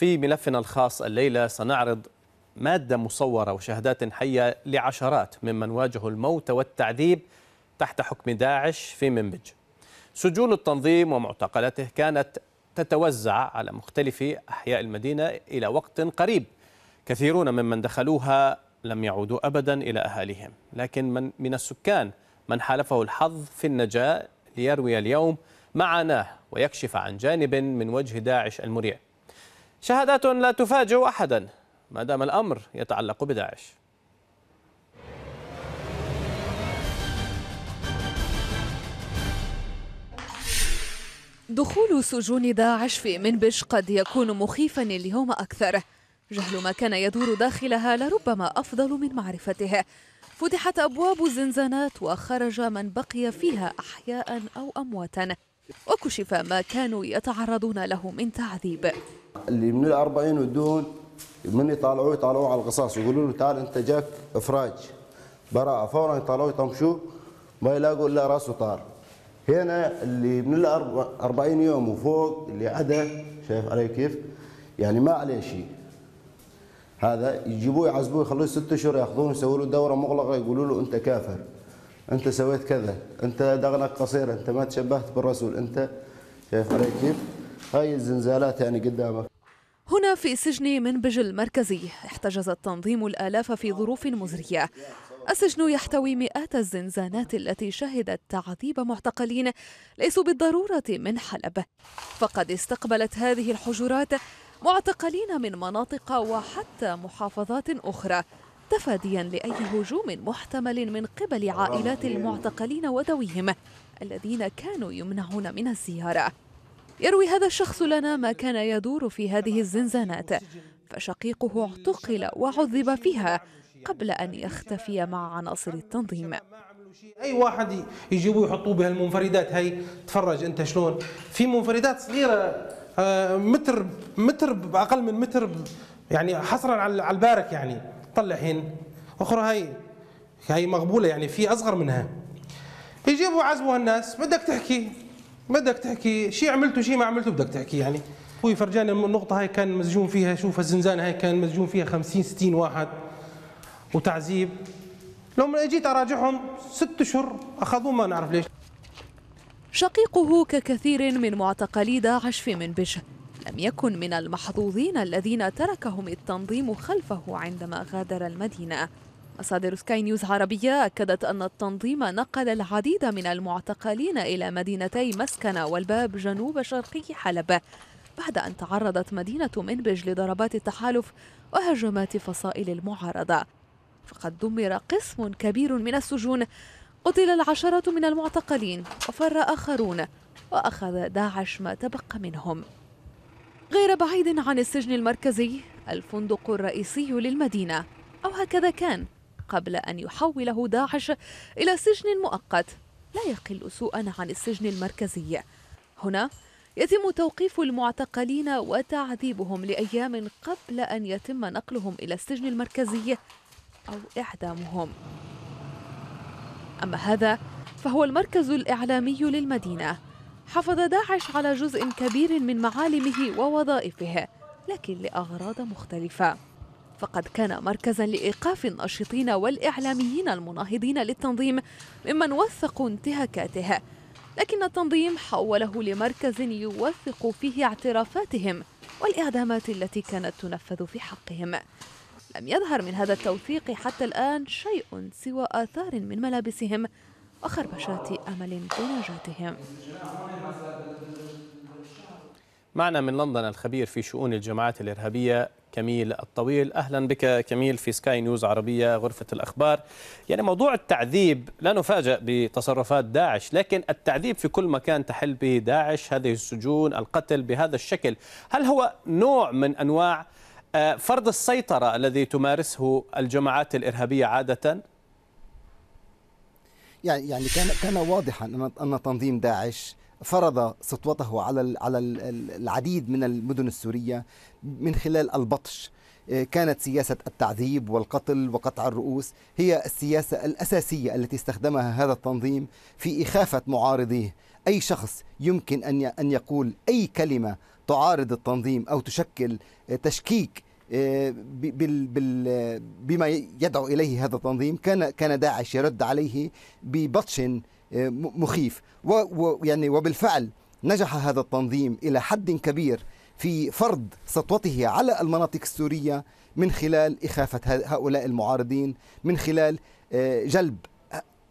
في ملفنا الخاص الليلة سنعرض مادة مصورة وشهادات حية لعشرات ممن واجهوا الموت والتعذيب تحت حكم داعش في منبج سجون التنظيم ومعتقلاته كانت تتوزع على مختلف أحياء المدينة إلى وقت قريب كثيرون ممن دخلوها لم يعودوا أبدا إلى أهاليهم لكن من, من السكان من حالفه الحظ في النجاة ليروي اليوم معاناه ويكشف عن جانب من وجه داعش المريع شهادات لا تفاجئ أحدا ما دام الأمر يتعلق بداعش دخول سجون داعش في منبش قد يكون مخيفا اليوم أكثر جهل ما كان يدور داخلها لربما أفضل من معرفته فتحت أبواب الزنزانات وخرج من بقي فيها أحياء أو أمواتا وكشف ما كانوا يتعرضون له من تعذيب اللي من الأربعين ودون من يطالعوه يطالعوه على القصاص يقولوا له تعال أنت جاك إفراج براءة فورا يطالعوه يطمشوه ما يلاقوا إلا راسه طار هنا اللي من الأربعين يوم وفوق اللي عدا شايف علي كيف يعني ما عليه شيء هذا يجيبوه يعذبوه يخلوه ست اشهر ياخذوه يسووا له دوره مغلقه يقولوا له انت كافر انت سويت كذا انت دغنك قصير انت ما تشبهت بالرسول انت شايف علي كيف هاي الزنزالات يعني قدامك هنا في سجن منبج المركزي احتجز التنظيم الآلاف في ظروف مزرية السجن يحتوي مئات الزنزانات التي شهدت تعذيب معتقلين ليسوا بالضرورة من حلب فقد استقبلت هذه الحجرات معتقلين من مناطق وحتى محافظات أخرى تفاديا لأي هجوم محتمل من قبل عائلات المعتقلين وذويهم الذين كانوا يمنعون من الزيارة يروي هذا الشخص لنا ما كان يدور في هذه الزنزانات فشقيقه اعتقل وعذب فيها قبل أن يختفي مع عناصر التنظيم اي واحد يجيبوه يحطوه بهالمنفردات هي تفرج انت شلون في منفردات صغيره آه، متر متر اقل من متر يعني حصرا على البارك يعني طلع حين اخرى هاي هاي مقبوله يعني في اصغر منها يجيبوا عزموا الناس بدك تحكي بدك تحكي شيء عملته شيء ما عملته بدك تحكي يعني هو فرجاني النقطه هاي كان مسجون فيها شوف الزنزانه هاي كان مسجون فيها 50 60 واحد وتعذيب لما اجيت اراجعهم ست اشهر اخذوه ما نعرف ليش شقيقه ككثير من معتقلي داعش في منبج يكن من المحظوظين الذين تركهم التنظيم خلفه عندما غادر المدينة مصادر سكاي نيوز عربية أكدت أن التنظيم نقل العديد من المعتقلين إلى مدينتي مسكنة والباب جنوب شرقي حلب بعد أن تعرضت مدينة منبج لضربات التحالف وهجمات فصائل المعارضة فقد دمر قسم كبير من السجون قتل العشرات من المعتقلين وفر آخرون وأخذ داعش ما تبقى منهم غير بعيد عن السجن المركزي الفندق الرئيسي للمدينة أو هكذا كان قبل أن يحوله داعش إلى سجن مؤقت لا يقل سوءا عن السجن المركزي هنا يتم توقيف المعتقلين وتعذيبهم لأيام قبل أن يتم نقلهم إلى السجن المركزي أو إعدامهم أما هذا فهو المركز الإعلامي للمدينة حافظ داعش على جزء كبير من معالمه ووظائفه لكن لأغراض مختلفة فقد كان مركزا لإيقاف الناشطين والإعلاميين المناهضين للتنظيم ممن وثقوا انتهاكاته لكن التنظيم حوله لمركز يوثق فيه اعترافاتهم والإعدامات التي كانت تنفذ في حقهم لم يظهر من هذا التوثيق حتى الآن شيء سوى آثار من ملابسهم وخربشات أمل بنجاتهم معنا من لندن الخبير في شؤون الجماعات الإرهابية كميل الطويل أهلا بك كميل في سكاي نيوز عربية غرفة الأخبار يعني موضوع التعذيب لا نفاجأ بتصرفات داعش لكن التعذيب في كل مكان تحل به داعش هذه السجون القتل بهذا الشكل هل هو نوع من أنواع آه، فرض السيطرة الذي تمارسه الجماعات الإرهابية عادة؟ يعني يعني كان كان واضحا ان ان تنظيم داعش فرض سطوته على على العديد من المدن السوريه من خلال البطش آه، كانت سياسة التعذيب والقتل وقطع الرؤوس هي السياسة الأساسية التي استخدمها هذا التنظيم في إخافة معارضيه أي شخص يمكن أن أن يقول أي كلمة تعارض التنظيم أو تشكل تشكيك آه، بما يدعو اليه هذا التنظيم كان كان داعش يرد عليه ببطش آه، مخيف ويعني وبالفعل نجح هذا التنظيم الى حد كبير في فرض سطوته على المناطق السوريه من خلال اخافه هؤلاء المعارضين من خلال آه، جلب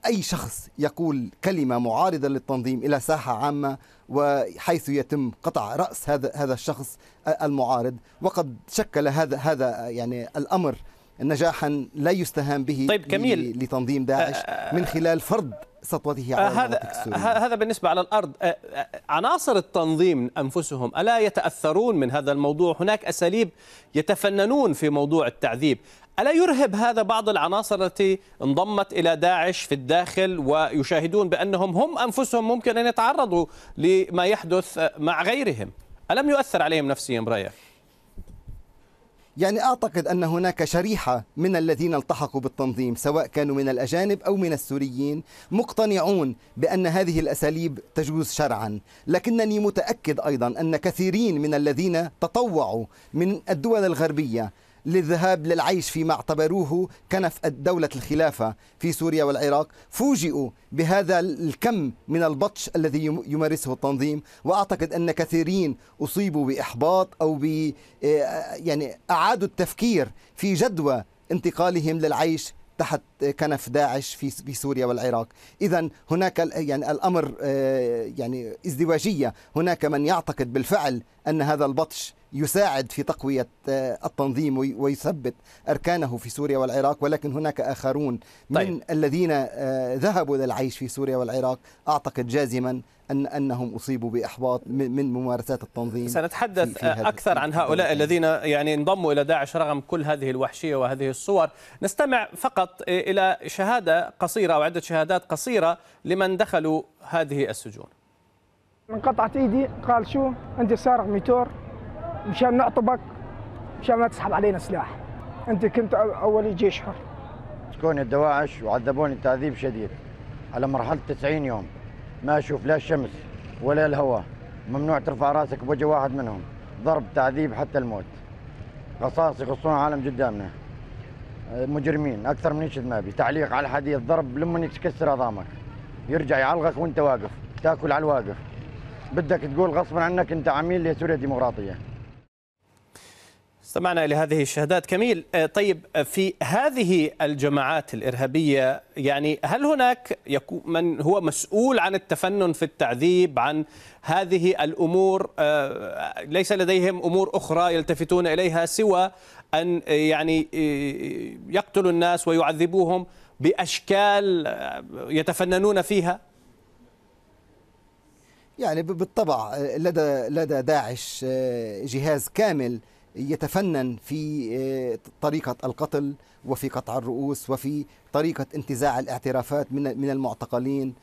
أي شخص يقول كلمة معارضة للتنظيم إلى ساحة عامة وحيث يتم قطع رأس هذا هذا الشخص المعارض وقد شكل هذا هذا يعني الأمر نجاحا لا يستهان به طيب كميل لتنظيم داعش آه، آه، من خلال فرض سطوته على هذا هذا بالنسبة على الأرض آه، عناصر التنظيم أنفسهم ألا يتأثرون من هذا الموضوع هناك أساليب يتفننون في موضوع التعذيب ألا يرهب هذا بعض العناصر التي انضمت إلى داعش في الداخل ويشاهدون بأنهم هم أنفسهم ممكن أن يتعرضوا لما يحدث مع غيرهم ألم يؤثر عليهم نفسيا برأيك؟ يعني أعتقد أن هناك شريحة من الذين التحقوا بالتنظيم سواء كانوا من الأجانب أو من السوريين مقتنعون بأن هذه الأساليب تجوز شرعا لكنني متأكد أيضا أن كثيرين من الذين تطوعوا من الدول الغربية للذهاب للعيش فيما اعتبروه كنف الدولة الخلافة في سوريا والعراق فوجئوا بهذا الكم من البطش الذي يمارسه التنظيم وأعتقد أن كثيرين أصيبوا بإحباط أو ب آه، يعني أعادوا التفكير في جدوى انتقالهم للعيش تحت كنف داعش في في سوريا والعراق اذا هناك يعني الامر آه، يعني ازدواجيه هناك من يعتقد بالفعل أن هذا البطش يساعد في تقوية آه، التنظيم ويثبت أركانه في سوريا والعراق ولكن هناك آخرون من طيب. الذين آه، ذهبوا للعيش في سوريا والعراق أعتقد جازما أن أنهم أصيبوا بإحباط من ممارسات التنظيم سنتحدث في في أكثر عن هؤلاء الذين يعني انضموا إلى داعش رغم كل هذه الوحشية وهذه الصور نستمع فقط آه، إلى شهادة قصيرة أو عدة شهادات قصيرة لمن دخلوا هذه السجون انقطعت ايدي قال شو انت سارق ميتور مشان نعطبك مشان ما تسحب علينا سلاح انت كنت اول جيش حر سكوني الدواعش وعذبوني تعذيب شديد على مرحله 90 يوم ما اشوف لا الشمس ولا الهواء ممنوع ترفع راسك بوجه واحد منهم ضرب تعذيب حتى الموت قصاص يقصون عالم قدامنا مجرمين اكثر من ما بي تعليق على الحديث ضرب لما تكسر عظامك يرجع يعلقك وانت واقف تاكل على الواقف بدك تقول غصبا عنك انت عميل لسوريا الديمقراطيه استمعنا الى هذه الشهادات كميل آه، طيب آه، في هذه الجماعات الارهابيه يعني هل هناك من هو مسؤول عن التفنن في التعذيب عن هذه الامور آه، ليس لديهم امور اخرى يلتفتون اليها سوى ان يعني يقتلوا الناس ويعذبوهم باشكال يتفننون فيها يعني بالطبع آه، لدى لدى داعش آه، جهاز كامل يتفنن في آه، طريقة القتل وفي قطع الرؤوس وفي طريقة انتزاع الاعترافات من من المعتقلين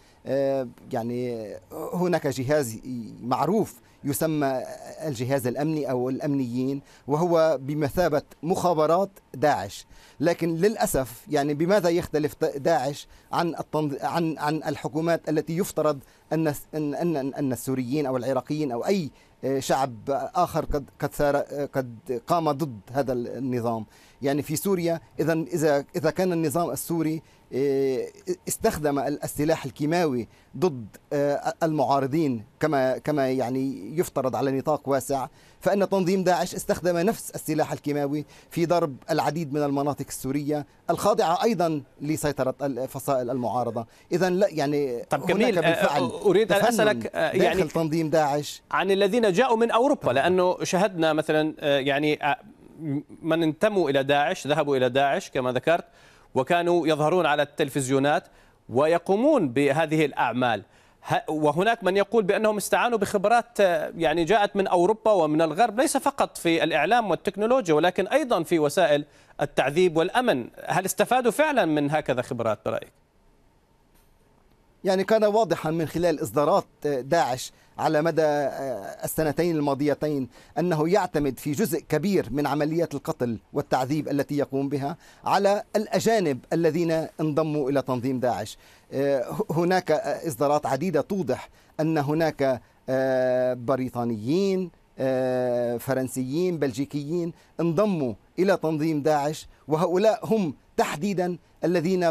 يعني هناك جهاز معروف يسمى الجهاز الأمني أو الأمنيين وهو بمثابة مخابرات داعش لكن للأسف يعني بماذا يختلف داعش عن التنظ... عن عن الحكومات التي يفترض أن أن أن, أن السوريين أو العراقيين أو أي آه، شعب آخر قد قد آه، قد قام ضد هذا النظام يعني في سوريا إذا إذا إذا كان النظام السوري إيه، استخدم السلاح الكيماوي ضد آه، المعارضين كما كما يعني يفترض على نطاق واسع فان تنظيم داعش استخدم نفس السلاح الكيماوي في ضرب العديد من المناطق السوريه الخاضعه ايضا لسيطره الفصائل المعارضه اذا لا يعني طب هناك بالفعل آه، آه، اريد ان اسالك يعني داخل تنظيم داعش عن الذين جاءوا من اوروبا لانه شهدنا مثلا يعني من انتموا الى داعش ذهبوا الى داعش كما ذكرت وكانوا يظهرون على التلفزيونات ويقومون بهذه الأعمال وهناك من يقول بأنهم استعانوا بخبرات آه، يعني جاءت من أوروبا ومن الغرب ليس فقط في الإعلام والتكنولوجيا ولكن أيضا في وسائل التعذيب والأمن هل استفادوا فعلا من هكذا خبرات برأيك؟ يعني كان واضحا من خلال إصدارات آه، داعش على مدى آه، السنتين الماضيتين أنه يعتمد في جزء كبير من عمليات القتل والتعذيب التي يقوم بها على الأجانب الذين انضموا إلى تنظيم داعش آه، هناك آه، إصدارات عديدة توضح أن هناك بريطانيين فرنسيين بلجيكيين انضموا الى تنظيم داعش وهؤلاء هم تحديدا الذين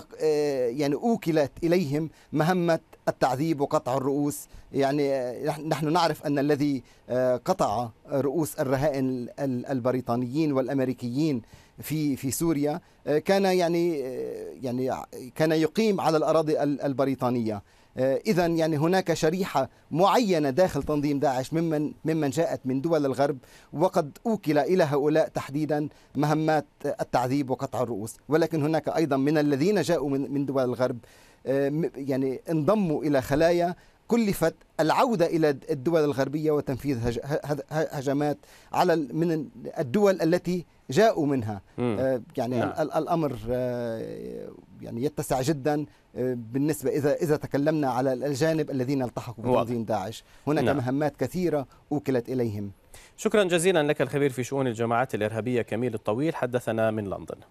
يعني اوكلت اليهم مهمه التعذيب وقطع الرؤوس يعني نحن نعرف أن الذي آه، قطع رؤوس الرهائن البريطانيين والأمريكيين في في سوريا آه، كان يعني آه، يعني كان يقيم على الأراضي البريطانية اذا يعني هناك شريحه معينه داخل تنظيم داعش ممن ممن جاءت من دول الغرب وقد اوكل الى هؤلاء تحديدا مهمات التعذيب وقطع الرؤوس ولكن هناك ايضا من الذين جاءوا من دول الغرب آه، يعني انضموا إلى خلايا كلفت العودة إلى الدول الغربية وتنفيذ هجمات على من الدول التي جاءوا منها آه، يعني نعم. الأمر آه، يعني يتسع جدا بالنسبة إذا إذا تكلمنا على الجانب الذين التحقوا بتنظيم داعش هناك نعم. مهمات كثيرة أوكلت إليهم شكرا جزيلا لك الخبير في شؤون الجماعات الإرهابية كميل الطويل حدثنا من لندن